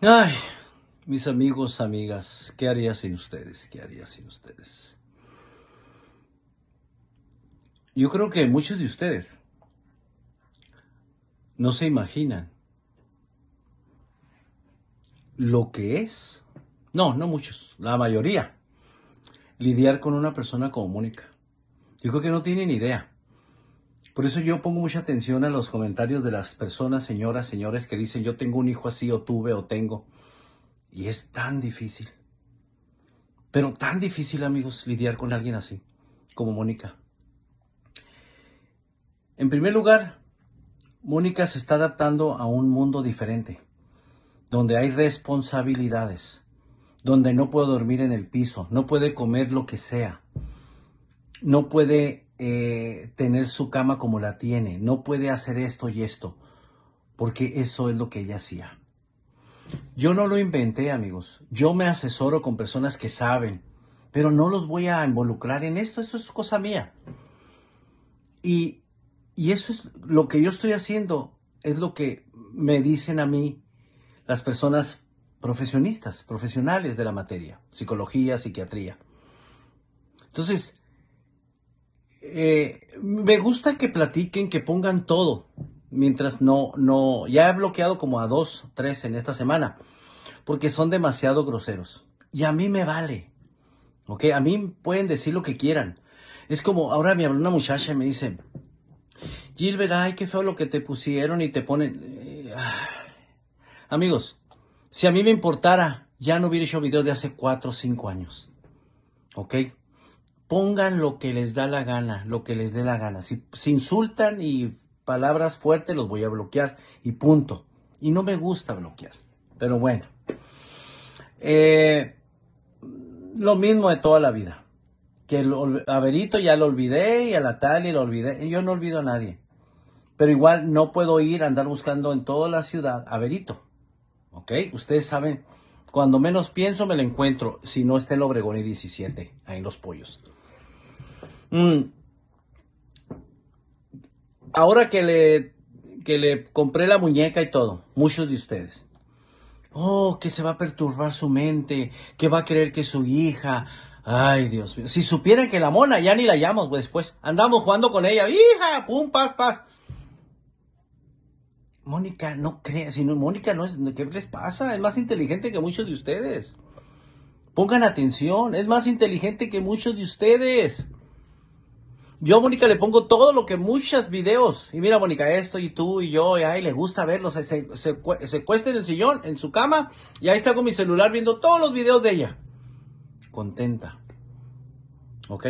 Ay, mis amigos, amigas, ¿qué haría sin ustedes? ¿Qué haría sin ustedes? Yo creo que muchos de ustedes no se imaginan lo que es, no, no muchos, la mayoría, lidiar con una persona como Mónica. Yo creo que no tienen idea. Por eso yo pongo mucha atención a los comentarios de las personas, señoras, señores, que dicen yo tengo un hijo así o tuve o tengo. Y es tan difícil. Pero tan difícil, amigos, lidiar con alguien así, como Mónica. En primer lugar, Mónica se está adaptando a un mundo diferente, donde hay responsabilidades, donde no puede dormir en el piso, no puede comer lo que sea, no puede eh, tener su cama como la tiene, no puede hacer esto y esto, porque eso es lo que ella hacía. Yo no lo inventé, amigos. Yo me asesoro con personas que saben, pero no los voy a involucrar en esto, esto es cosa mía. Y, y eso es lo que yo estoy haciendo, es lo que me dicen a mí las personas profesionistas, profesionales de la materia, psicología, psiquiatría. Entonces, eh, me gusta que platiquen, que pongan todo, mientras no, no, ya he bloqueado como a dos, tres en esta semana, porque son demasiado groseros. Y a mí me vale, ¿ok? A mí pueden decir lo que quieran. Es como, ahora me habló una muchacha y me dice, Gilbert, ay, qué feo lo que te pusieron y te ponen... Eh, Amigos, si a mí me importara, ya no hubiera hecho video de hace cuatro o cinco años, ¿ok? pongan lo que les da la gana, lo que les dé la gana. Si insultan y palabras fuertes, los voy a bloquear y punto. Y no me gusta bloquear, pero bueno. Eh, lo mismo de toda la vida. Que el, a ya lo olvidé y a la tal y lo olvidé. Yo no olvido a nadie. Pero igual no puedo ir a andar buscando en toda la ciudad a Berito. ¿Ok? Ustedes saben, cuando menos pienso me lo encuentro. Si no está el Obregón y 17, ahí en los pollos. Mm. Ahora que le, que le compré la muñeca y todo, muchos de ustedes. Oh, que se va a perturbar su mente, que va a creer que su hija. Ay, Dios mío. Si supieran que la mona ya ni la llamamos después. Andamos jugando con ella. Hija, pum, paz, paz. Mónica, no crea, sino Mónica no es, ¿qué les pasa? Es más inteligente que muchos de ustedes. Pongan atención, es más inteligente que muchos de ustedes. Yo, Mónica, le pongo todo lo que muchas videos. Y mira, Mónica, esto y tú y yo, y ahí le gusta verlos. Se, se, se, cuesta en el sillón, en su cama, y ahí está con mi celular viendo todos los videos de ella. Contenta. ¿Ok?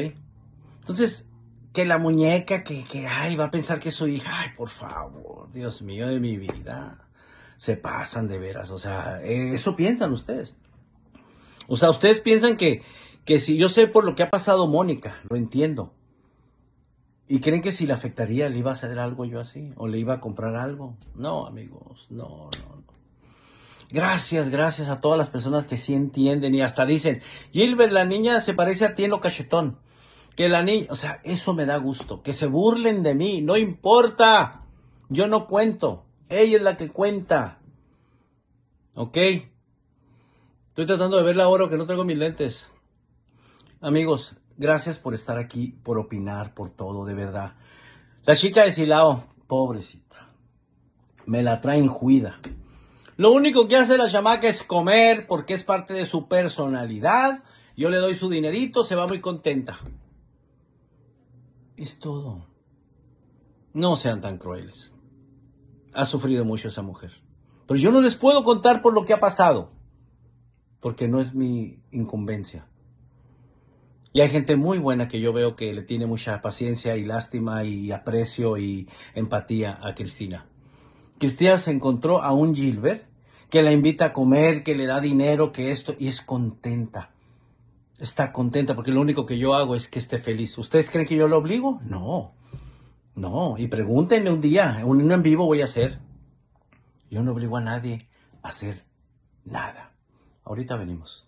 Entonces, que la muñeca, que, que, ay, va a pensar que es su hija. Ay, por favor, Dios mío de mi vida. Se pasan de veras. O sea, eso piensan ustedes. O sea, ustedes piensan que, que si yo sé por lo que ha pasado Mónica, lo entiendo. ¿Y creen que si le afectaría le iba a hacer algo yo así? ¿O le iba a comprar algo? No, amigos, no, no, no. Gracias, gracias a todas las personas que sí entienden y hasta dicen, Gilbert, la niña se parece a ti en lo cachetón. Que la niña, o sea, eso me da gusto. Que se burlen de mí, no importa. Yo no cuento. Ella es la que cuenta. ¿Ok? Estoy tratando de verla ahora que no traigo mis lentes. Amigos, Gracias por estar aquí, por opinar, por todo, de verdad. La chica de Silao, pobrecita. Me la traen juida. Lo único que hace la chamaca es comer porque es parte de su personalidad. Yo le doy su dinerito, se va muy contenta. Es todo. No sean tan crueles. Ha sufrido mucho esa mujer. Pero yo no les puedo contar por lo que ha pasado, porque no es mi incumbencia. Y hay gente muy buena que yo veo que le tiene mucha paciencia y lástima y aprecio y empatía a Cristina. Cristina se encontró a un Gilbert que la invita a comer, que le da dinero, que esto, y es contenta. Está contenta porque lo único que yo hago es que esté feliz. ¿Ustedes creen que yo lo obligo? No, no. Y pregúntenme un día, un en vivo voy a hacer. Yo no obligo a nadie a hacer nada. Ahorita venimos.